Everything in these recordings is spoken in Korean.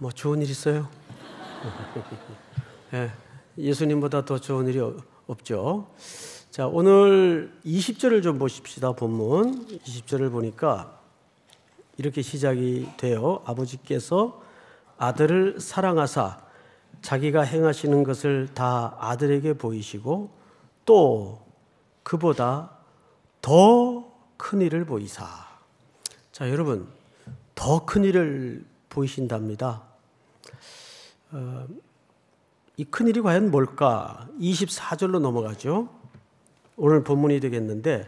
뭐 좋은 일 있어요? 예, 예수님보다 더 좋은 일이 없죠. 자, 오늘 20절을 좀 보십시다. 본문 20절을 보니까 이렇게 시작이 돼요. 아버지께서 아들을 사랑하사 자기가 행하시는 것을 다 아들에게 보이시고 또 그보다 더 큰 일을 보이사. 자, 여러분, 더 큰 일을 보이신답니다. 어, 이 큰일이 과연 뭘까? 24절로 넘어가죠. 오늘 본문이 되겠는데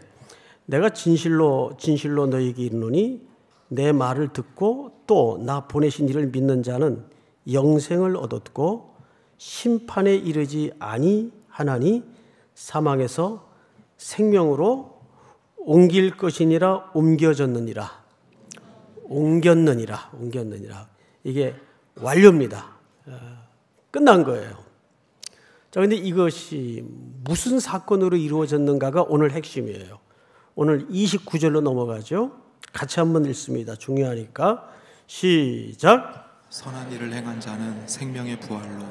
내가 진실로 진실로 너에게 이르노니 내 말을 듣고 또 나 보내신 이를 믿는 자는 영생을 얻었고 심판에 이르지 아니하나니 사망에서 생명으로 옮길 것이니라 옮겨졌느니라. 옮겼느니라, 옮겼느니라. 이게 완료입니다. 어, 끝난 거예요. 자, 근데 이것이 무슨 사건으로 이루어졌는가가 오늘 핵심이에요. 오늘 29절로 넘어가죠. 같이 한번 읽습니다. 중요하니까. 시작. 선한 일을 행한 자는 생명의 부활로,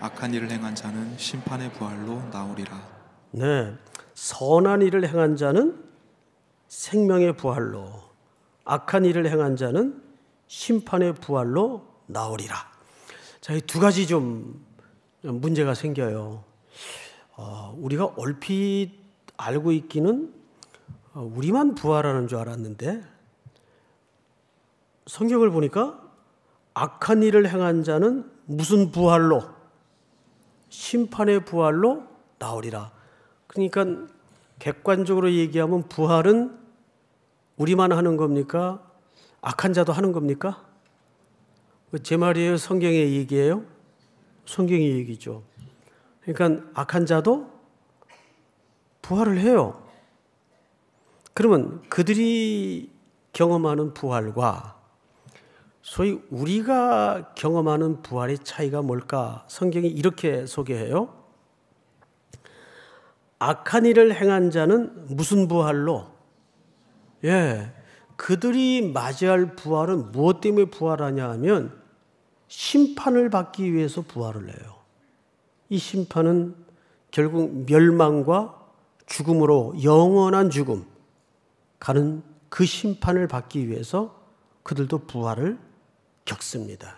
악한 일을 행한 자는 심판의 부활로 나오리라. 네. 선한 일을 행한 자는 생명의 부활로, 악한 일을 행한 자는 심판의 부활로 나오리라. 자, 이 두 가지 좀 문제가 생겨요. 어, 우리가 얼핏 알고 있기는 어, 우리만 부활하는 줄 알았는데 성경을 보니까 악한 일을 행한 자는 무슨 부활로 심판의 부활로 나오리라. 그러니까 객관적으로 얘기하면 부활은 우리만 하는 겁니까? 악한 자도 하는 겁니까? 제 말이에요? 성경의 얘기예요? 성경의 얘기죠. 그러니까 악한 자도 부활을 해요. 그러면 그들이 경험하는 부활과 소위 우리가 경험하는 부활의 차이가 뭘까? 성경이 이렇게 소개해요. 악한 일을 행한 자는 무슨 부활로 예. 그들이 맞이할 부활은 무엇 때문에 부활하냐 하면 심판을 받기 위해서 부활을 해요. 이 심판은 결국 멸망과 죽음으로 영원한 죽음 가는 그 심판을 받기 위해서 그들도 부활을 겪습니다.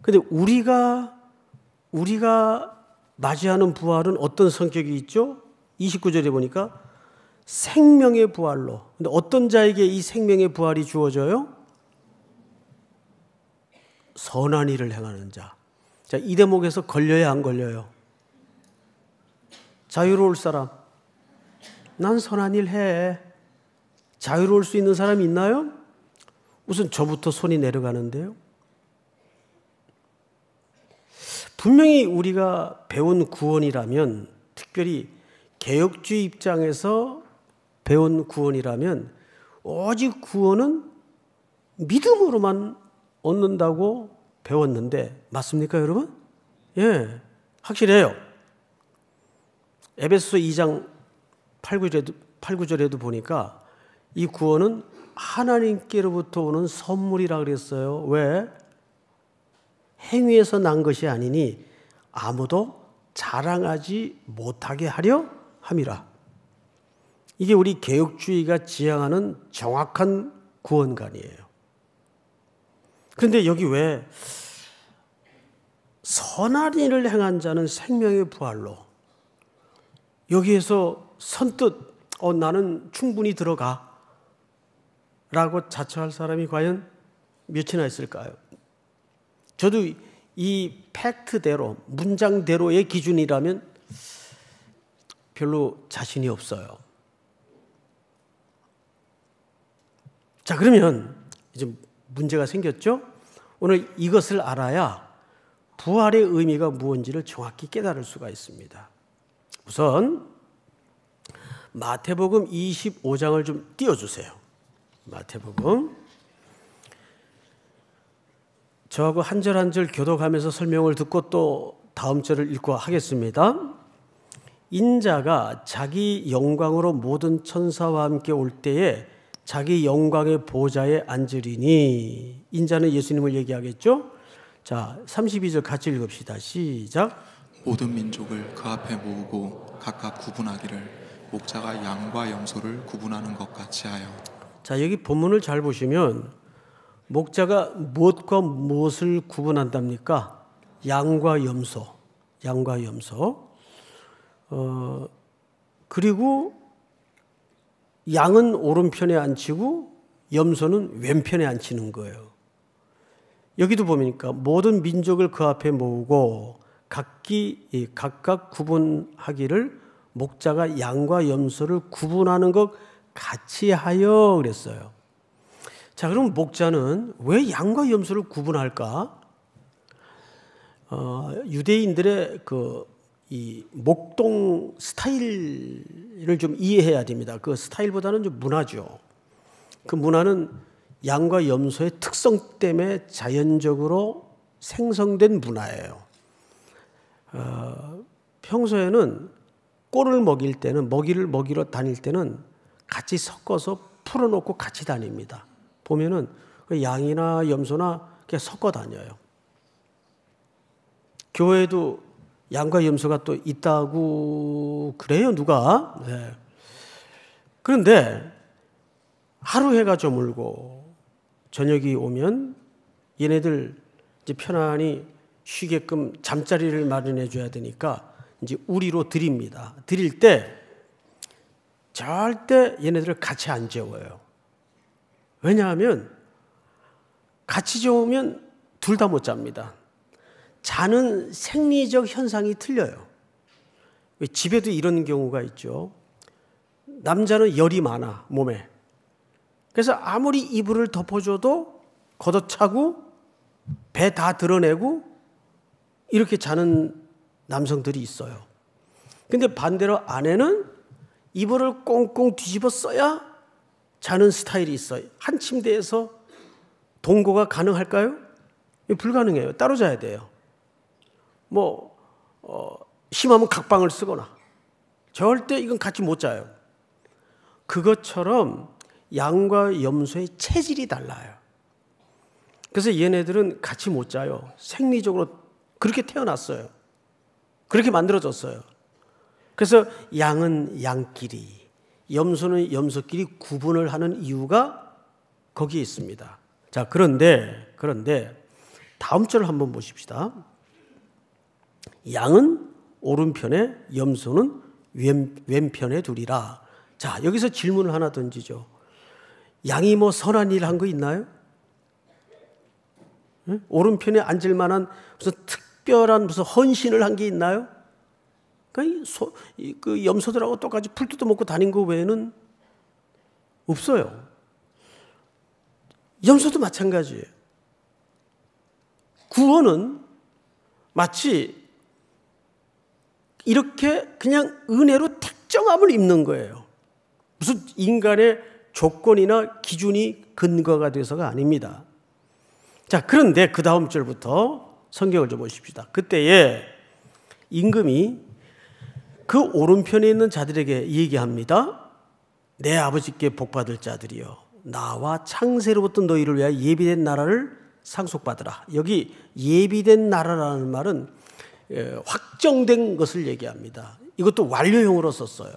근데 우리가 우리가 맞이하는 부활은 어떤 성격이 있죠? 29절에 보니까 생명의 부활로. 근데 어떤 자에게 이 생명의 부활이 주어져요? 선한 일을 행하는 자. 자, 이 대목에서 걸려야 안 걸려요? 자유로울 사람. 난 선한 일 해. 자유로울 수 있는 사람 이 있나요? 우선 저부터 손이 내려가는데요. 분명히 우리가 배운 구원이라면 특별히 개혁주의 입장에서 배운 구원이라면 오직 구원은 믿음으로만 얻는다고 배웠는데 맞습니까, 여러분? 예, 확실해요. 에베소 2장 8구절에도, 8구절에도 보니까 이 구원은 하나님께로부터 오는 선물이라 그랬어요. 왜? 행위에서 난 것이 아니니 아무도 자랑하지 못하게 하려 함이라. 이게 우리 개혁주의가 지향하는 정확한 구원관이에요. 그런데 여기 왜 선한 일을 행한 자는 생명의 부활로 여기에서 선뜻 어 나는 충분히 들어가 라고 자처할 사람이 과연 몇이나 있을까요? 저도 이 팩트대로 문장대로의 기준이라면 별로 자신이 없어요. 자, 그러면 이제 문제가 생겼죠? 오늘 이것을 알아야 부활의 의미가 무엇인지를 정확히 깨달을 수가 있습니다. 우선 마태복음 25장을 좀 띄워주세요. 마태복음 저하고 한 절 한 절 교독하면서 설명을 듣고 또 다음 절을 읽고 하겠습니다. 인자가 자기 영광으로 모든 천사와 함께 올 때에 자기 영광의 보좌에 앉으리니 인자는 예수님을 얘기하겠죠? 자, 32절 같이 읽읍시다. 시작. 모든 민족을 그 앞에 모으고 각각 구분하기를 목자가 양과 염소를 구분하는 것 같이 하여. 자, 여기 본문을 잘 보시면 목자가 무엇과 무엇을 구분한답니까? 양과 염소. 양과 염소. 어, 그리고 양은 오른편에 앉히고 염소는 왼편에 앉히는 거예요. 여기도 보니까 모든 민족을 그 앞에 모으고 각기 각각 구분하기를 목자가 양과 염소를 구분하는 것 같이 하여 그랬어요. 자, 그럼 목자는 왜 양과 염소를 구분할까? 어, 유대인들의 그이 목동 스타일을 좀 이해해야 됩니다. 그 스타일보다는 좀 문화죠. 그 문화는 양과 염소의 특성 때문에 자연적으로 생성된 문화예요. 어, 평소에는 꼴을 먹일 때는 먹이를 먹이러 다닐 때는 같이 섞어서 풀어놓고 같이 다닙니다. 보면은 그 양이나 염소나 그냥 섞어 다녀요. 교회도 양과 염소가 또 있다고 그래요, 누가. 네. 그런데 하루 해가 저물고 저녁이 오면 얘네들 이제 편안히 쉬게끔 잠자리를 마련해 줘야 되니까 이제 우리로 드립니다. 드릴 때 절대 얘네들을 같이 안 재워요. 왜냐하면 같이 재우면 둘 다 못 잡니다. 자는 생리적 현상이 틀려요. 집에도 이런 경우가 있죠. 남자는 열이 많아, 몸에. 그래서 아무리 이불을 덮어줘도 걷어차고 배 다 드러내고 이렇게 자는 남성들이 있어요. 근데 반대로 아내는 이불을 꽁꽁 뒤집어 써야 자는 스타일이 있어요. 한 침대에서 동거가 가능할까요? 불가능해요. 따로 자야 돼요. 뭐 어, 심하면 각방을 쓰거나 절대 이건 같이 못 자요. 그것처럼 양과 염소의 체질이 달라요. 그래서 얘네들은 같이 못 자요. 생리적으로 그렇게 태어났어요. 그렇게 만들어졌어요. 그래서 양은 양끼리, 염소는 염소끼리 구분을 하는 이유가 거기에 있습니다. 자, 그런데, 그런데 다음 절을 한번 보십시다. 양은 오른편에 염소는 왼, 왼편에 두리라. 자, 여기서 질문을 하나 던지죠. 양이 뭐 선한 일 한 거 있나요? 응? 오른편에 앉을 만한 무슨 특별한 무슨 헌신을 한 게 있나요? 그러니까 소, 그 염소들하고 똑같이 풀 뜯어 먹고 다닌 거 외에는 없어요. 염소도 마찬가지예요. 구원은 마치 이렇게 그냥 은혜로 특정함을 입는 거예요. 무슨 인간의 조건이나 기준이 근거가 돼서가 아닙니다. 자, 그런데 그 다음 절부터 성경을 좀 보십시다. 그때에 임금이 그 오른편에 있는 자들에게 얘기합니다. 내 아버지께 복받을 자들이여 나와 창세로부터 너희를 위하여 예비된 나라를 상속받으라. 여기 예비된 나라라는 말은 예, 확정된 것을 얘기합니다. 이것도 완료형으로 썼어요.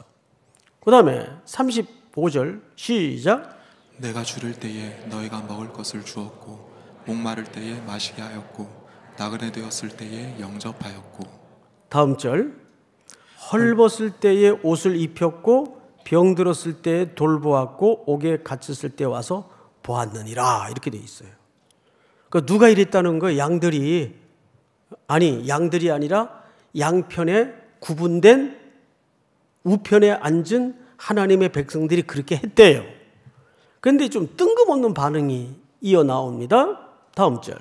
그 다음에 35절 시작 내가 줄을 때에 너희가 먹을 것을 주었고 목마를 때에 마시게 하였고 나그네 되었을 때에 영접하였고 다음 절 헐벗을 때에 옷을 입혔고 병 들었을 때에 돌보았고 옥에 갇혔을 때 와서 보았느니라 이렇게 돼 있어요. 그러니까 누가 이랬다는 거 양들이 아니, 양들이 아니라 양편에 구분된 우편에 앉은 하나님의 백성들이 그렇게 했대요. 그런데 좀 뜬금없는 반응이 이어 나옵니다. 다음 절.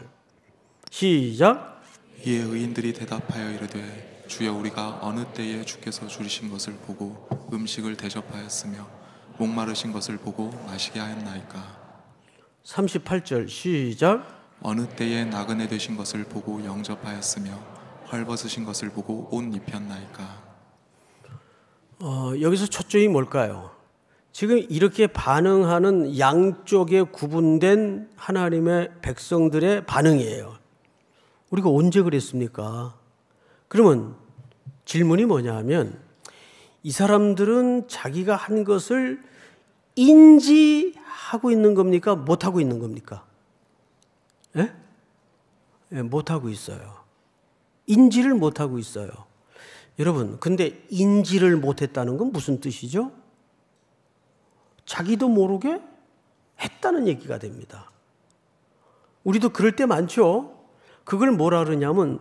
시작. 이에 의인들이 대답하여 이르되 주여 우리가 어느 때에 주께서 줄이신 것을 보고 음식을 대접하였으며 목마르신 것을 보고 마시게 하였나이까. 38절 시작. 어느 때에 나그네 되신 것을 보고 영접하였으며 헐벗으신 것을 보고 옷 입혔나이까. 어, 여기서 초점이 뭘까요? 지금 이렇게 반응하는 양쪽에 구분된 하나님의 백성들의 반응이에요. 우리가 언제 그랬습니까? 그러면 질문이 뭐냐면 이 사람들은 자기가 한 것을 인지하고 있는 겁니까? 못하고 있는 겁니까? 예? 예, 못하고 있어요. 인지를 못하고 있어요. 여러분, 근데 인지를 못했다는 건 무슨 뜻이죠? 자기도 모르게 했다는 얘기가 됩니다. 우리도 그럴 때 많죠? 그걸 뭐라 그러냐면,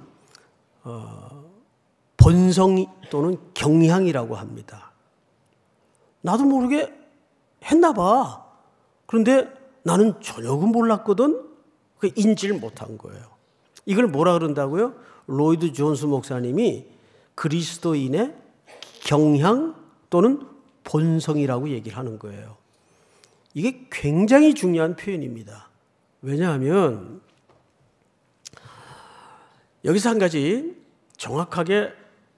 어, 본성 또는 경향이라고 합니다. 나도 모르게 했나 봐. 그런데 나는 저녁은 몰랐거든? 그 인지를 못한 거예요. 이걸 뭐라 그런다고요? 로이드 존스 목사님이 그리스도인의 경향 또는 본성이라고 얘기를 하는 거예요. 이게 굉장히 중요한 표현입니다. 왜냐하면 여기서 한 가지 정확하게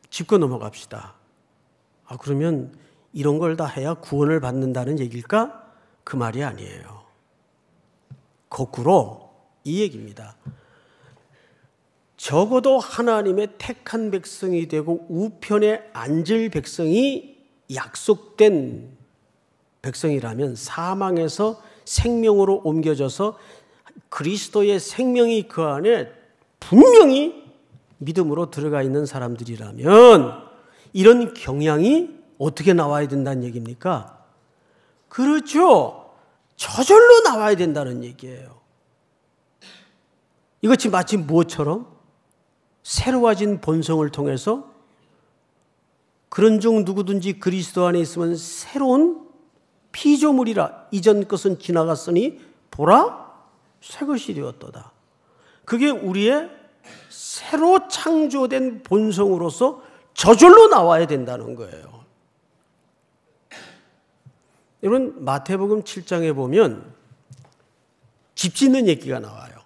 짚고 넘어갑시다. 아, 그러면 이런 걸 다 해야 구원을 받는다는 얘기까그 말이 아니에요. 거꾸로 이 얘기입니다. 적어도 하나님의 택한 백성이 되고 우편에 앉을 백성이 약속된 백성이라면 사망에서 생명으로 옮겨져서 그리스도의 생명이 그 안에 분명히 믿음으로 들어가 있는 사람들이라면 이런 경향이 어떻게 나와야 된다는 얘기입니까? 그렇죠. 저절로 나와야 된다는 얘기예요. 이것이 마치 무엇처럼 새로워진 본성을 통해서 그런 중 누구든지 그리스도 안에 있으면 새로운 피조물이라 이전 것은 지나갔으니 보라 새 것이 되었도다. 그게 우리의 새로 창조된 본성으로서 저절로 나와야 된다는 거예요. 여러분 마태복음 7장에 보면 집 짓는 얘기가 나와요.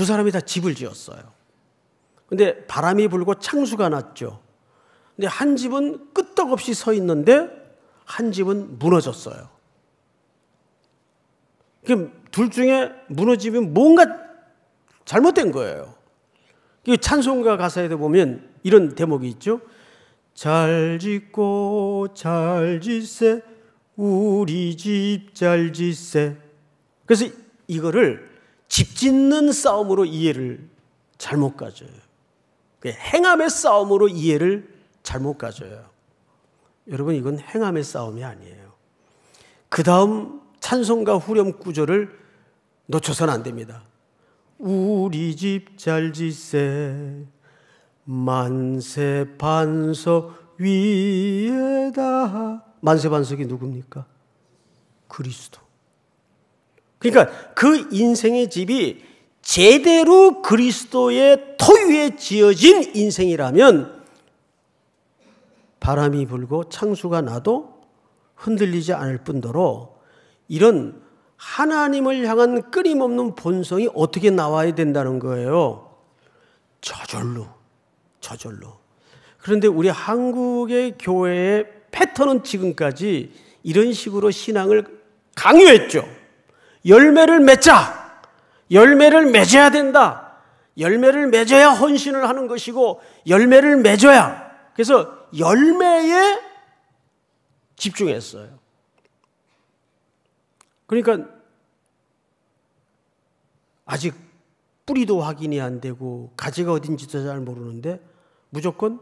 두 사람이 다 집을 지었어요. 근데 바람이 불고 창수가 났죠. 근데 한 집은 끄떡없이 서 있는데 한 집은 무너졌어요. 둘 중에 무너지면 뭔가 잘못된 거예요. 찬송가 가사에도 보면 이런 대목이 있죠. 잘 짓고 잘 짓세 우리 집 잘 짓세. 그래서 이거를 집 짓는 싸움으로 이해를 잘못 가져요. 그 행함의 싸움으로 이해를 잘못 가져요. 여러분 이건 행함의 싸움이 아니에요. 그 다음 찬송과 후렴 구절을 놓쳐선 안 됩니다. 우리 집 잘 짓세 만세 반석 위에다 만세 반석이 누굽니까? 그리스도. 그러니까 그 인생의 집이 제대로 그리스도의 토유에 지어진 인생이라면 바람이 불고 창수가 나도 흔들리지 않을 뿐더러 이런 하나님을 향한 끊임없는 본성이 어떻게 나와야 된다는 거예요. 저절로, 저절로. 그런데 우리 한국의 교회의 패턴은 지금까지 이런 식으로 신앙을 강요했죠. 열매를 맺자. 열매를 맺어야 된다. 열매를 맺어야 헌신을 하는 것이고 열매를 맺어야. 그래서 열매에 집중했어요. 그러니까 아직 뿌리도 확인이 안 되고 가지가 어딘지도 잘 모르는데 무조건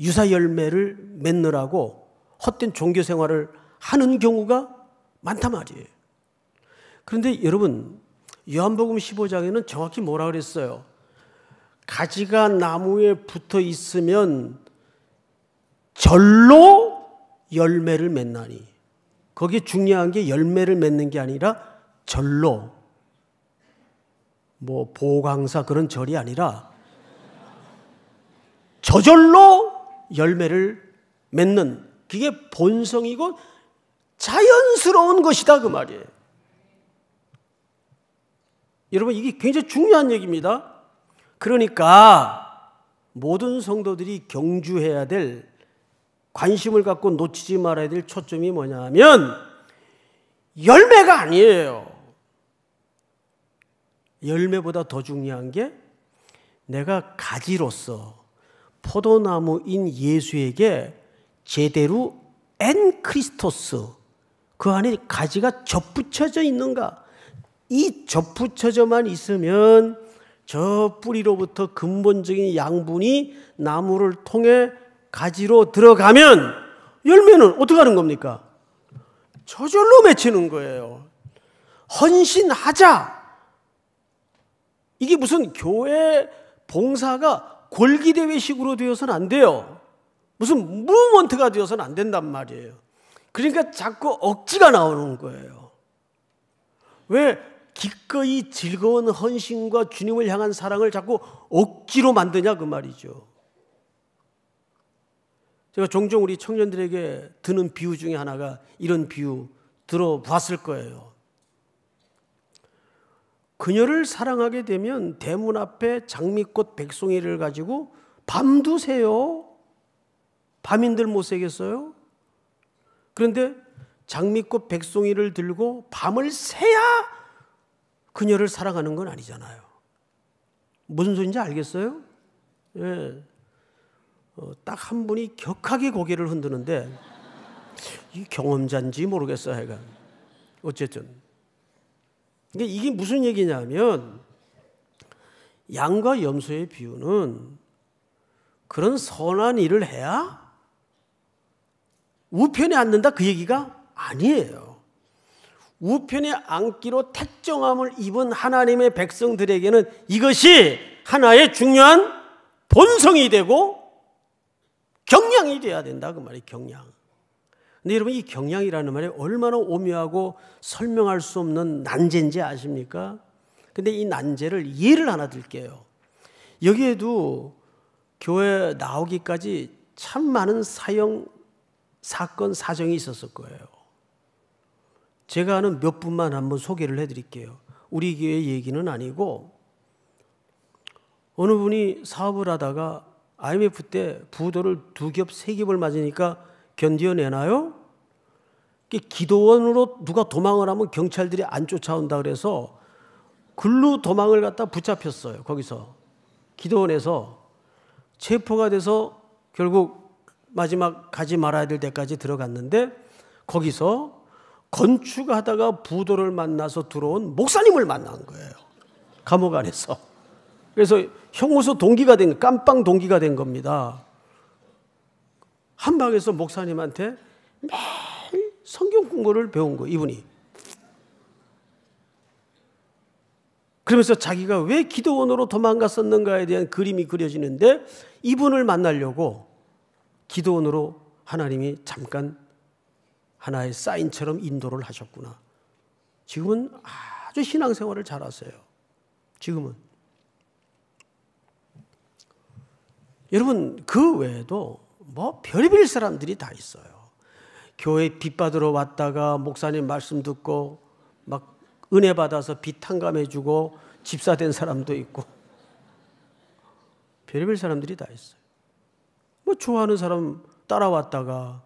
유사 열매를 맺느라고 헛된 종교 생활을 하는 경우가 많단 말이에요. 그런데 여러분, 요한복음 15장에는 정확히 뭐라 그랬어요? 가지가 나무에 붙어 있으면 절로 열매를 맺나니. 거기에 중요한 게 열매를 맺는 게 아니라 절로. 뭐 보강사 그런 절이 아니라 저절로 열매를 맺는 그게 본성이고 자연스러운 것이다 그 말이에요. 여러분, 이게 굉장히 중요한 얘기입니다. 그러니까 모든 성도들이 경주해야 될 관심을 갖고 놓치지 말아야 될 초점이 뭐냐 면 열매가 아니에요. 열매보다 더 중요한 게 내가 가지로서 포도나무인 예수에게 제대로 엔 크리스토스 그 안에 가지가 접붙여져 있는가 이 접붙여져만 있으면 저 뿌리로부터 근본적인 양분이 나무를 통해 가지로 들어가면 열매는 어떻게 하는 겁니까? 저절로 맺히는 거예요. 헌신하자. 이게 무슨 교회 봉사가 골기대회식으로 되어서는 안 돼요. 무슨 무먼트가 되어서는 안 된단 말이에요. 그러니까 자꾸 억지가 나오는 거예요. 왜 기꺼이 즐거운 헌신과 주님을 향한 사랑을 자꾸 억지로 만드냐 그 말이죠. 제가 종종 우리 청년들에게 드는 비유 중에 하나가 이런 비유 들어봤을 거예요. 그녀를 사랑하게 되면 대문 앞에 장미꽃 백송이를 가지고 밤두세요. 밤인들 못 새겠어요? 그런데 장미꽃 백송이를 들고 밤을 새야 그녀를 사랑하는 건 아니잖아요. 무슨 소린지 알겠어요? 예. 어, 딱한 분이 격하게 고개를 흔드는데 이 경험자인지 모르겠어 해가 어쨌든 이게 무슨 얘기냐면 양과 염소의 비유는 그런 선한 일을 해야 우편에 앉는다 그 얘기가 아니에요. 우편의 안기로 택정함을 입은 하나님의 백성들에게는 이것이 하나의 중요한 본성이 되고 경량이 돼야 된다 그 말이 경량. 근데 여러분 이 경량이라는 말이 얼마나 오묘하고 설명할 수 없는 난제인지 아십니까? 근데 이 난제를 예를 하나 들게요. 여기에도 교회 나오기까지 참 많은 사형 사건 사정이 있었을 거예요. 제가 아는 몇 분만 한번 소개를 해드릴게요. 우리 교회 얘기는 아니고 어느 분이 사업을 하다가 IMF 때 부도를 두 겹, 세 겹을 맞으니까 견디내나요 기도원으로 누가 도망을 하면 경찰들이 안 쫓아온다 그래서 글로 도망을 갖다 붙잡혔어요. 거기서 기도원에서 체포가 돼서 결국 마지막 가지 말아야 될 데까지 들어갔는데 거기서 건축하다가 부도를 만나서 들어온 목사님을 만난 거예요. 감옥 안에서. 그래서 형무소 동기가 된, 깜빵 동기가 된 겁니다. 한방에서 목사님한테 매일 성경 공부를 배운 거예요 이분이. 그러면서 자기가 왜 기도원으로 도망갔었는가에 대한 그림이 그려지는데 이분을 만나려고 기도원으로 하나님이 잠깐 하나의 사인처럼 인도를 하셨구나. 지금은 아주 신앙생활을 잘하세요. 지금은. 여러분, 그 외에도 뭐 별별 사람들이 다 있어요. 교회 빚 받으러 왔다가 목사님 말씀 듣고 막 은혜 받아서 빚 탕감해주고 집사 된 사람도 있고 별별 사람들이 다 있어요. 뭐 좋아하는 사람 따라왔다가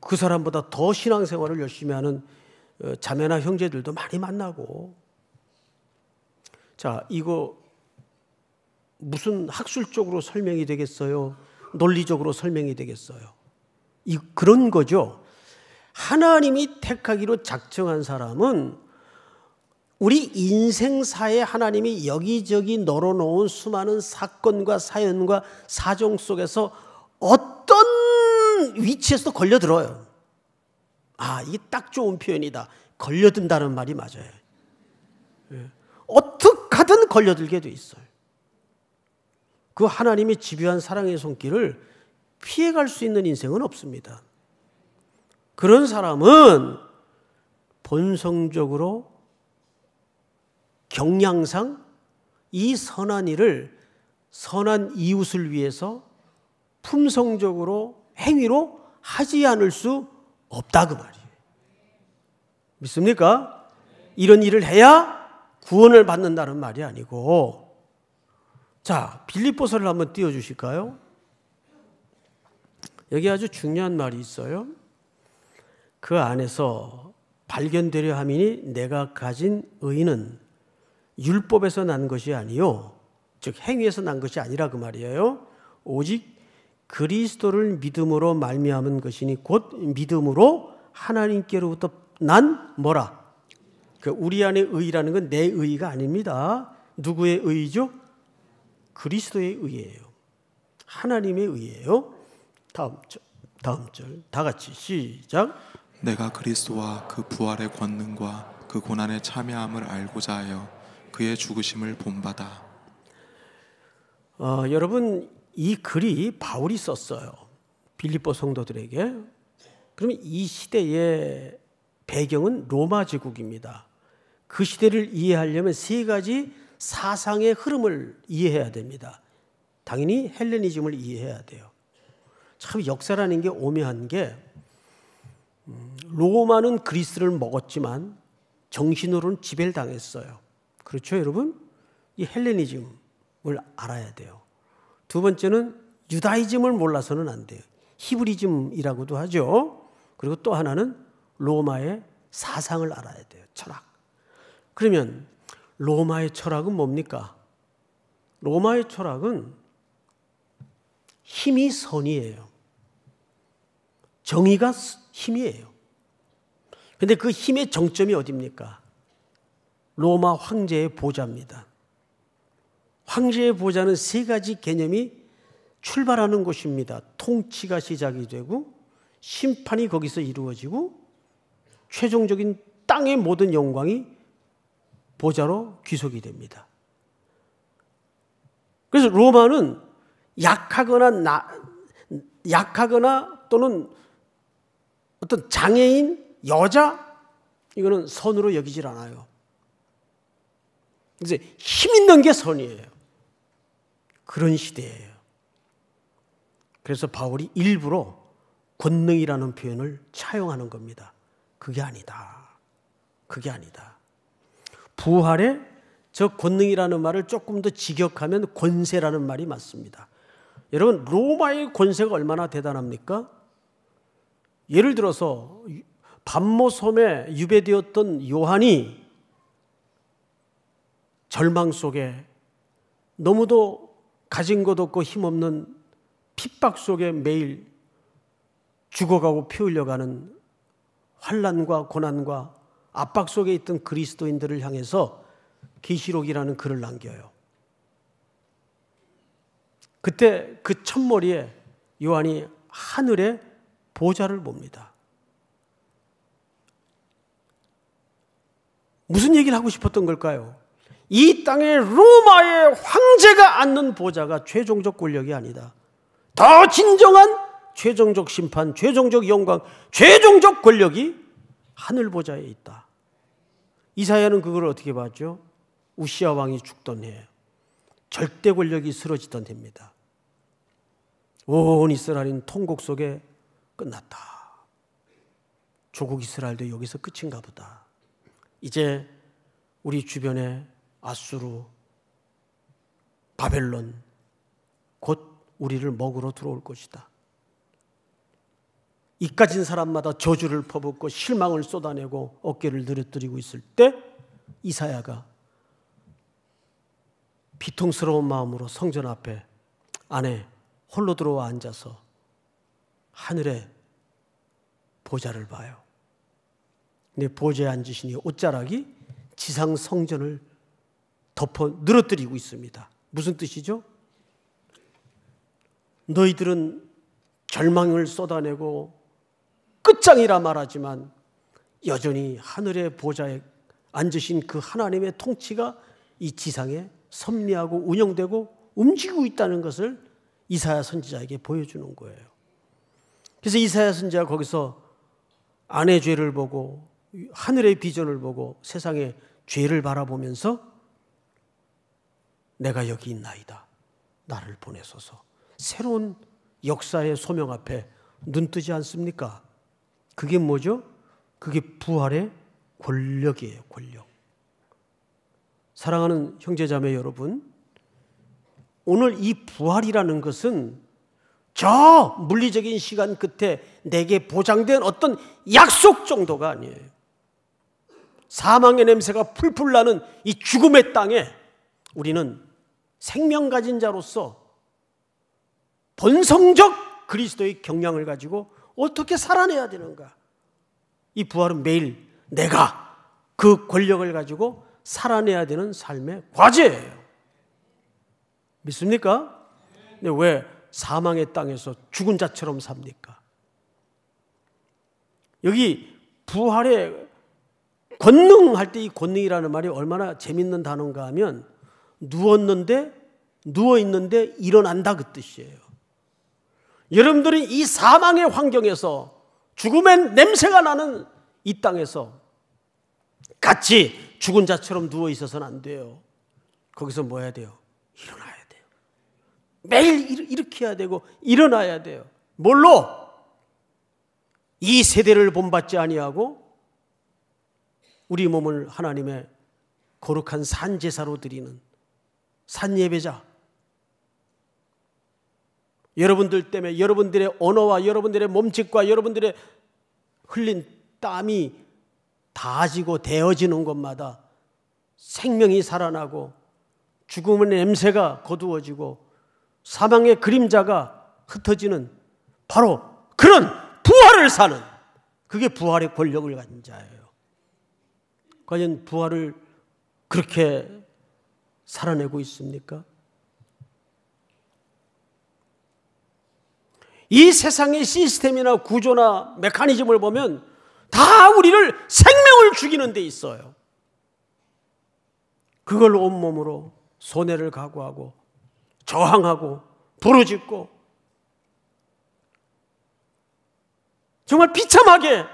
그 사람보다 더 신앙생활을 열심히 하는 어, 자매나 형제들도 많이 만나고 자 이거 무슨 학술적으로 설명이 되겠어요? 논리적으로 설명이 되겠어요? 이 그런 거죠. 하나님이 택하기로 작정한 사람은 우리 인생사에 하나님이 여기저기 널어놓은 수많은 사건과 사연과 사정 속에서 어떤 위치에서도 걸려들어요. 아, 이게 딱 좋은 표현이다. 걸려든다는 말이 맞아요. 예. 어떻게 든 걸려들게 돼 있어요. 그 하나님의 집요한 사랑의 손길을 피해갈 수 있는 인생은 없습니다. 그런 사람은 본성적으로 경향상 이 선한 일을 선한 이웃을 위해서 품성적으로 행위로 하지 않을 수 없다 그 말이에요. 믿습니까? 이런 일을 해야 구원을 받는다는 말이 아니고 자, 빌립보서를 한번 띄워 주실까요? 여기 아주 중요한 말이 있어요. 그 안에서 발견되려 함이니 내가 가진 의는 율법에서 난 것이 아니요. 즉 행위에서 난 것이 아니라 그 말이에요. 오직 그리스도를 믿음으로 말미암은 것이니 곧 믿음으로 하나님께로부터 난 뭐라? 그 우리 안의 의라는 건 내 의가 아닙니다. 누구의 의죠? 그리스도의 의예요. 하나님의 의예요. 다음 절, 다음 절, 다 같이 시작. 내가 그리스도와 그 부활의 권능과 그 고난의 참여함을 알고자 하여 그의 죽으심을 본받아. 어, 여러분 이 글이 바울이 썼어요. 빌립보 성도들에게. 그러면 이 시대의 배경은 로마 제국입니다. 그 시대를 이해하려면 세 가지 사상의 흐름을 이해해야 됩니다. 당연히 헬레니즘을 이해해야 돼요. 참 역사라는 게 오묘한 게 음, 로마는 그리스를 먹었지만 정신으로는 지배를 당했어요. 그렇죠, 여러분? 이 헬레니즘을 알아야 돼요. 두 번째는 유다이즘을 몰라서는 안 돼요. 히브리즘이라고도 하죠. 그리고 또 하나는 로마의 사상을 알아야 돼요. 철학. 그러면 로마의 철학은 뭡니까? 로마의 철학은 힘이 선이에요. 정의가 힘이에요. 근데 그 힘의 정점이 어딥니까? 로마 황제의 보좌입니다. 황제의 보좌는 세 가지 개념이 출발하는 곳입니다. 통치가 시작이 되고 심판이 거기서 이루어지고 최종적인 땅의 모든 영광이 보좌로 귀속이 됩니다. 그래서 로마는 약하거나 나, 약하거나 또는 어떤 장애인, 여자 이거는 선으로 여기질 않아요. 이제 힘 있는 게 선이에요. 그런 시대예요. 그래서 바울이 일부러 권능이라는 표현을 차용하는 겁니다. 그게 아니다. 그게 아니다. 부활에 저 권능이라는 말을 조금 더 직역하면 권세라는 말이 맞습니다. 여러분, 로마의 권세가 얼마나 대단합니까? 예를 들어서 반모섬에 유배되었던 요한이 절망 속에 너무도 가진 것 없고 힘없는 핍박 속에 매일 죽어가고 피 흘려가는 환란과 고난과 압박 속에 있던 그리스도인들을 향해서 계시록이라는 글을 남겨요. 그때 그 첫머리에 요한이 하늘의 보좌를 봅니다. 무슨 얘기를 하고 싶었던 걸까요? 이 땅에 로마의 황제가 앉는 보좌가 최종적 권력이 아니다. 더 진정한 최종적 심판, 최종적 영광, 최종적 권력이 하늘 보좌에 있다. 이사야는 그걸 어떻게 봤죠? 우시아 왕이 죽던 해, 절대 권력이 쓰러지던 해입니다. 온 이스라엘은 통곡 속에 끝났다. 조국 이스라엘도 여기서 끝인가 보다. 이제 우리 주변에 아수르, 바벨론 곧 우리를 먹으러 들어올 것이다. 이까진 사람마다 저주를 퍼붓고 실망을 쏟아내고 어깨를 늘어뜨리고 있을 때 이사야가 비통스러운 마음으로 성전 앞에 안에 홀로 들어와 앉아서 하늘에 보좌를 봐요. 내 보좌에 앉으시니 옷자락이 지상 성전을 덮어 늘어뜨리고 있습니다. 무슨 뜻이죠? 너희들은 절망을 쏟아내고 끝장이라 말하지만 여전히 하늘의 보좌에 앉으신 그 하나님의 통치가 이 지상에 섭리하고 운영되고 움직이고 있다는 것을 이사야 선지자에게 보여주는 거예요. 그래서 이사야 선지자가 거기서 아내 죄를 보고 하늘의 비전을 보고 세상의 죄를 바라보면서 내가 여기 있나이다. 나를 보내소서. 새로운 역사의 소명 앞에 눈뜨지 않습니까? 그게 뭐죠? 그게 부활의 권력이에요, 권력. 사랑하는 형제자매 여러분, 오늘 이 부활이라는 것은 저 물리적인 시간 끝에 내게 보장된 어떤 약속 정도가 아니에요. 사망의 냄새가 풀풀 나는 이 죽음의 땅에 우리는 생명 가진 자로서 본성적 그리스도의 경향을 가지고 어떻게 살아내야 되는가? 이 부활은 매일 내가 그 권력을 가지고 살아내야 되는 삶의 과제예요. 믿습니까? 근데 왜 사망의 땅에서 죽은 자처럼 삽니까? 여기 부활의 권능할 때 이 권능이라는 말이 얼마나 재밌는 단어인가 하면 누웠는데 누워 있는데 일어난다 그 뜻이에요. 여러분들이 이 사망의 환경에서 죽음의 냄새가 나는 이 땅에서 같이 죽은 자처럼 누워 있어서는 안 돼요. 거기서 뭐 해야 돼요? 일어나야 돼요. 매일 일으켜야 되고 일어나야 돼요. 뭘로? 이 세대를 본받지 아니하고 우리 몸을 하나님의 거룩한 산제사로 드리는 산 예배자. 여러분들 때문에 여러분들의 언어와 여러분들의 몸짓과 여러분들의 흘린 땀이 다지고 되어지는 것마다 생명이 살아나고 죽음의 냄새가 거두어지고 사망의 그림자가 흩어지는 바로 그런 부활을 사는 그게 부활의 권력을 가진 자예요. 과연 부활을 그렇게 살아내고 있습니까? 이 세상의 시스템이나 구조나 메커니즘을 보면 다 우리를 생명을 죽이는 데 있어요. 그걸 온몸으로 손해를 각오하고 저항하고 부르짖고 정말 비참하게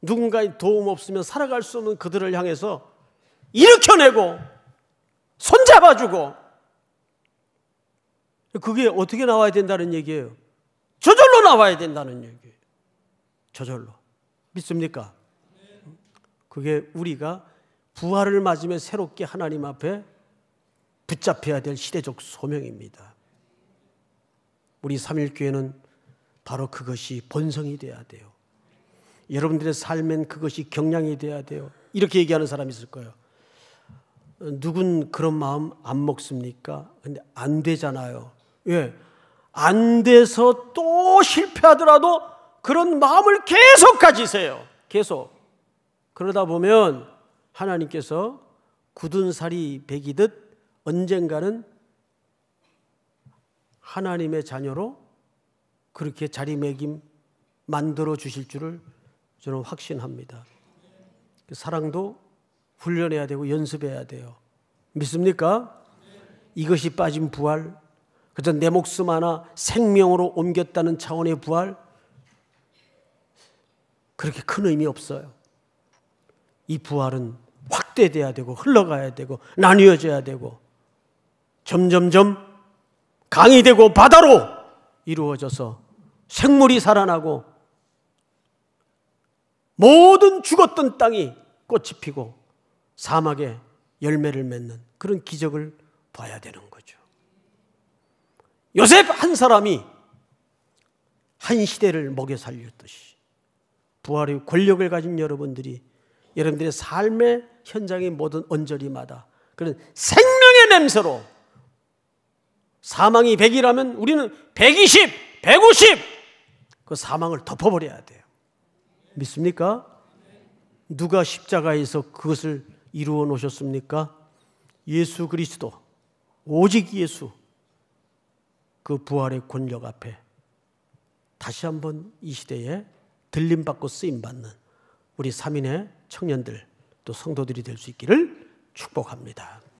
누군가의 도움 없으면 살아갈 수 없는 그들을 향해서 일으켜내고 손잡아주고 그게 어떻게 나와야 된다는 얘기예요. 저절로 나와야 된다는 얘기예요. 저절로. 믿습니까? 그게 우리가 부활을 맞으며 새롭게 하나님 앞에 붙잡혀야 될 시대적 소명입니다. 우리 3일교회는 바로 그것이 본성이 돼야 돼요. 여러분들의 삶엔 그것이 경량이 돼야 돼요. 이렇게 얘기하는 사람이 있을 거예요. 누군 그런 마음 안 먹습니까? 근데 안 되잖아요. 예. 안 돼서 또 실패하더라도 그런 마음을 계속 가지세요. 계속. 그러다 보면 하나님께서 굳은 살이 베기듯 언젠가는 하나님의 자녀로 그렇게 자리매김 만들어 주실 줄을 저는 확신합니다. 그 사랑도 훈련해야 되고 연습해야 돼요. 믿습니까? 이것이 빠진 부활, 그저 내 목숨 하나 생명으로 옮겼다는 차원의 부활, 그렇게 큰 의미 없어요. 이 부활은 확대돼야 되고 흘러가야 되고 나뉘어져야 되고 점점점 강이 되고 바다로 이루어져서 생물이 살아나고 모든 죽었던 땅이 꽃이 피고 사막에 열매를 맺는 그런 기적을 봐야 되는 거죠. 요셉 한 사람이 한 시대를 먹여 살렸듯이 부활의 권력을 가진 여러분들이 여러분들의 삶의 현장의 모든 언저리마다 그런 생명의 냄새로 사망이 100이라면 우리는 120, 150 그 사망을 덮어버려야 돼요. 믿습니까? 누가 십자가에서 그것을 이루어 놓으셨습니까? 예수 그리스도, 오직 예수, 그 부활의 권력 앞에 다시 한번 이 시대에 들림받고 쓰임받는 우리 3인의 청년들 또 성도들이 될 수 있기를 축복합니다.